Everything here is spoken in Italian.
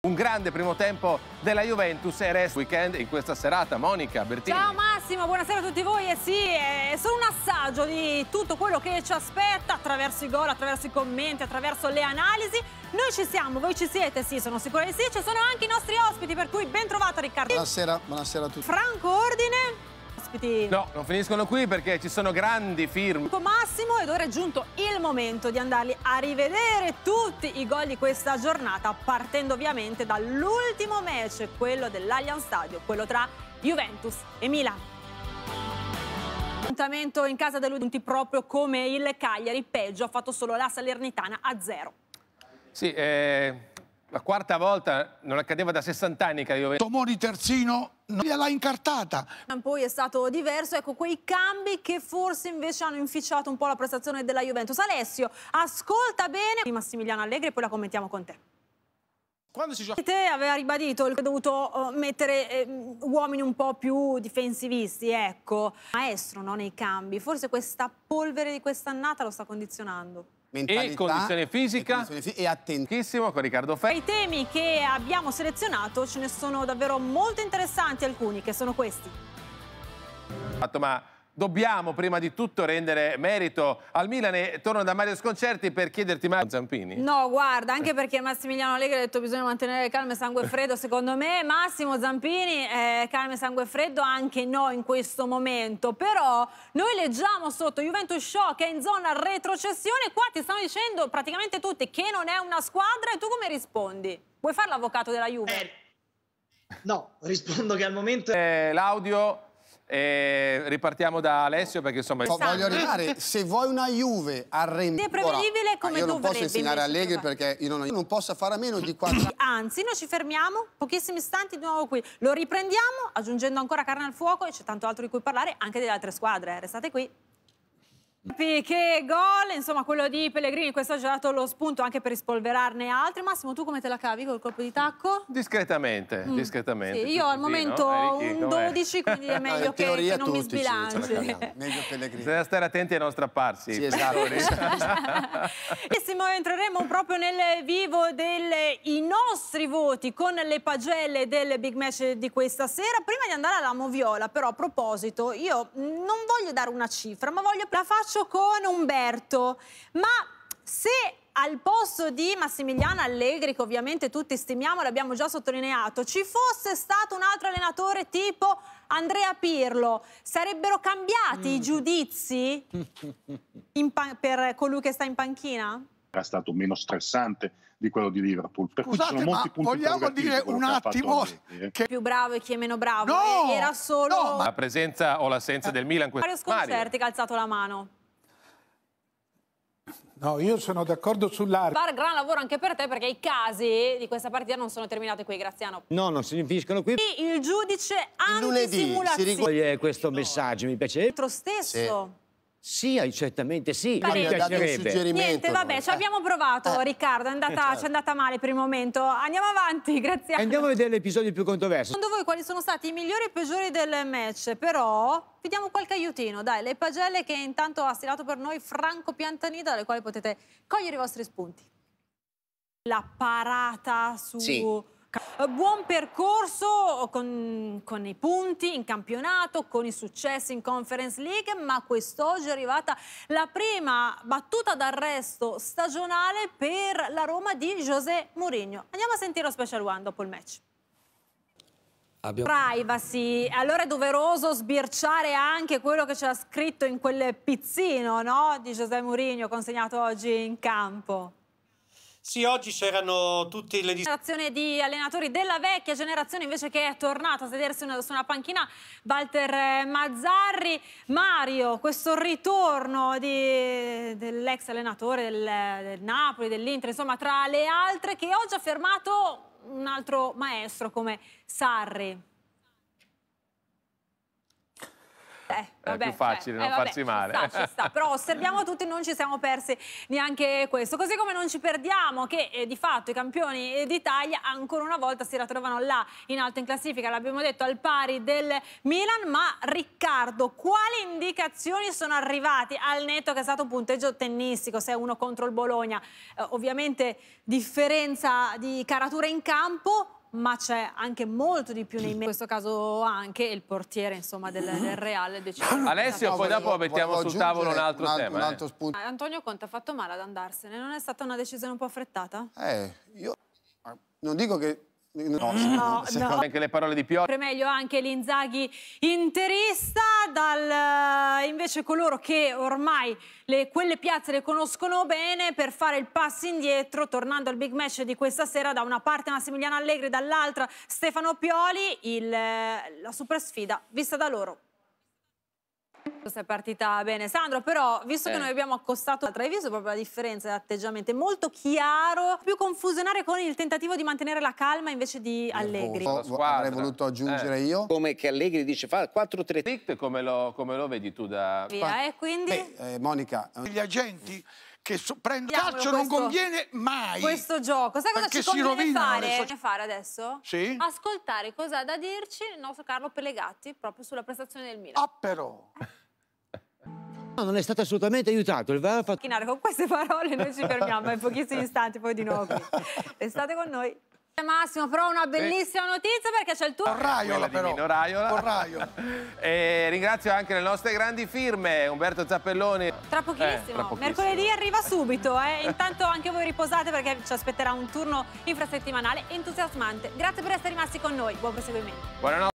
Un grande primo tempo della Juventus e resta weekend in questa serata. Monica, Bertini. Ciao Massimo, buonasera a tutti voi. E eh sì, è solo un assaggio di tutto quello che ci aspetta attraverso i gol, attraverso i commenti, attraverso le analisi. Noi ci siamo, voi ci siete, sì, sono sicura di sì. Ci sono anche i nostri ospiti, per cui ben trovato Riccardo. Buonasera, buonasera a tutti. Franco Ordine ospiti. No, non finiscono qui perché ci sono grandi firme. Massimo ed ora è giunto il momento di andarli a rivedere tutti i gol di questa giornata, partendo ovviamente dall'ultimo match, quello dell'Allianz Stadio, quello tra Juventus e Milan. Appuntamento in casa dell'Udunti proprio come il Cagliari, peggio ha fatto solo la Salernitana a zero. Sì, eh, la quarta volta non accadeva da 60 anni che la Juventus... Tomori Terzino non gliel'ha incartata. Poi è stato diverso, ecco, quei cambi che forse invece hanno inficiato un po' la prestazione della Juventus. Alessio, ascolta bene di Massimiliano Allegri e poi la commentiamo con te. Quando si gioca... Te aveva ribadito che ha dovuto eh, mettere eh, uomini un po' più difensivisti, ecco. Maestro, no, nei cambi. Forse questa polvere di quest'annata lo sta condizionando mentalità e condizione fisica e, condizione fi- e attentissimo con Riccardo Ferri. I temi che abbiamo selezionato ce ne sono davvero molto interessanti alcuni che sono questi. Fatto ma dobbiamo prima di tutto rendere merito al Milan e torno da Mario Sconcerti per chiederti Mario Zampini. No, guarda, anche perché Massimiliano Allegri ha detto bisogna mantenere calma e sangue freddo, secondo me Massimo Zampini eh, calma e sangue freddo anche no in questo momento, però noi leggiamo sotto Juventus Shock è in zona retrocessione, qua ti stanno dicendo praticamente tutti che non è una squadra e tu come rispondi? Vuoi fare l'avvocato della Juve? Eh, no, rispondo che al momento... Eh, L'audio e ripartiamo da Alessio perché insomma... Oh, voglio esatto. arrivare, se vuoi una Juve a Rembrandt... È prevedibile come Io non posso insegnare Allegri perché io non, io non, posso fare a meno di quattro... Anzi, noi ci fermiamo, pochissimi istanti di nuovo qui. Lo riprendiamo aggiungendo ancora carne al fuoco e c'è tanto altro di cui parlare anche delle altre squadre. Eh. Restate qui. Che gol, insomma quello di Pellegrini, questo ha già dato lo spunto anche per rispolverarne altri. Massimo, tu come te la cavi col colpo di tacco? Discretamente, mm. discretamente. Sì, io al momento no? un 12, quindi è meglio no, che, che, non mi sbilanci. Meglio Pellegrini. Bisogna stare attenti ai nostri apparsi. Sì, esatto. e Simo, entreremo proprio nel vivo dell'inizio vostri voti con le pagelle del big match di questa sera. Prima di andare alla Moviola, però, a proposito, io non voglio dare una cifra, ma voglio... la faccio con Umberto. Ma se al posto di Massimiliano Allegri, che ovviamente tutti stimiamo, l'abbiamo già sottolineato, ci fosse stato un altro allenatore tipo Andrea Pirlo, sarebbero cambiati mm. i giudizi per colui che sta in panchina? era stato meno stressante di quello di Liverpool. Per Scusate, cui ci sono molti punti vogliamo dire un attimo che, eh? che... più bravo e chi è meno bravo no, era solo no, la presenza o l'assenza eh. del Milan questo Mario Sconcerti che ha alzato la mano. No, io sono d'accordo sull'arco. Far gran lavoro anche per te perché i casi di questa partita non sono terminati qui, Graziano. No, non si finiscono qui. Il giudice anche Il lunedì si raccoglie questo messaggio, mi piace. L'altro stesso. Sì. Sì, certamente sì. Ma mi ha dato piacerebbe. Niente, vabbè, ci eh. abbiamo provato, eh. Riccardo, è andata, eh. Certo. ci è andata male per il momento. Andiamo avanti, grazie. Andiamo a vedere l'episodio più controverso. Secondo voi quali sono stati i migliori e i peggiori del match? Però vi diamo qualche aiutino, dai, le pagelle che intanto ha stilato per noi Franco Piantanida, dalle quali potete cogliere i vostri spunti. La parata su... Sì eh, buon percorso oh, con, con, i punti in campionato, con i successi in Conference League, ma quest'oggi è arrivata la prima battuta d'arresto stagionale per la Roma di José Mourinho. Andiamo a sentire lo special one dopo il match. Abbiamo... Privacy, allora è doveroso sbirciare anche quello che c'era scritto in quel pizzino no? di José Mourinho consegnato oggi in campo. Sì, oggi c'erano tutte le dichiarazioni di allenatori della vecchia generazione invece che è tornata a sedersi una, su una panchina Walter eh, Mazzarri. Mario, questo ritorno dell'ex allenatore del, del Napoli, dell'Inter, insomma tra le altre che oggi ha fermato un altro maestro come Sarri. Eh, eh, vabbè, è più cioè, facile cioè, non vabbè, farsi male. Ci sta, ci sta. Però osserviamo tutti, non ci siamo persi neanche questo. Così come non ci perdiamo che eh, di fatto i campioni eh, d'Italia ancora una volta si ritrovano là in alto in classifica, l'abbiamo detto, al pari del Milan. Ma Riccardo, quali indicazioni sono arrivati al netto che è stato un punteggio tennistico, 6 uno contro il Bologna? Eh, ovviamente differenza di caratura in campo ma c'è anche molto di più nei in questo caso anche il portiere insomma, del, del Real ah, Alessio poi dopo mettiamo sul tavolo un altro, un altro tema un eh. altro eh. Antonio Conte ha fatto male ad andarsene non è stata una decisione un po' affrettata? Eh, io non dico che No, no, no. Anche le parole di Pioli. Meglio anche l'Inzaghi interista, dal, eh, invece coloro che ormai le, quelle piazze le conoscono bene per fare il passo indietro, tornando al big match di questa sera, da una parte Massimiliano Allegri, dall'altra Stefano Pioli, il, la super sfida vista da loro questa è partita bene. Sandro, però, visto eh. che noi abbiamo accostato tra i viso proprio la differenza di atteggiamento, è molto chiaro, più confusionare con il tentativo di mantenere la calma invece di Allegri. Oh, avrei voluto aggiungere eh. io. Come che Allegri dice, fa 4-3. Tic, come lo, come lo vedi tu da... Via, eh, quindi? Beh, eh, Monica... Eh, Gli agenti che so, prendo Diamolo calcio questo, non conviene mai. Questo gioco, sai cosa ci conviene fare? So fare adesso? Sì. Ascoltare cosa ha da dirci il nostro Carlo Pellegatti proprio sulla prestazione del Milan. Ah però. No, non è stato assolutamente aiutato. Il VAR ha fatto... Con queste parole noi ci fermiamo in pochissimi istanti, poi di nuovo qui. Restate con noi. Massimo, però una bellissima eh. notizia perché c'è il tuo... Raiola però. Mino Raiola. e ringrazio anche le nostre grandi firme, Umberto Zappelloni. Tra pochissimo, eh, tra pochissimo. mercoledì arriva subito, eh. intanto anche voi riposate perché ci aspetterà un turno infrasettimanale entusiasmante. Grazie per essere rimasti con noi, buon proseguimento. Buonanotte.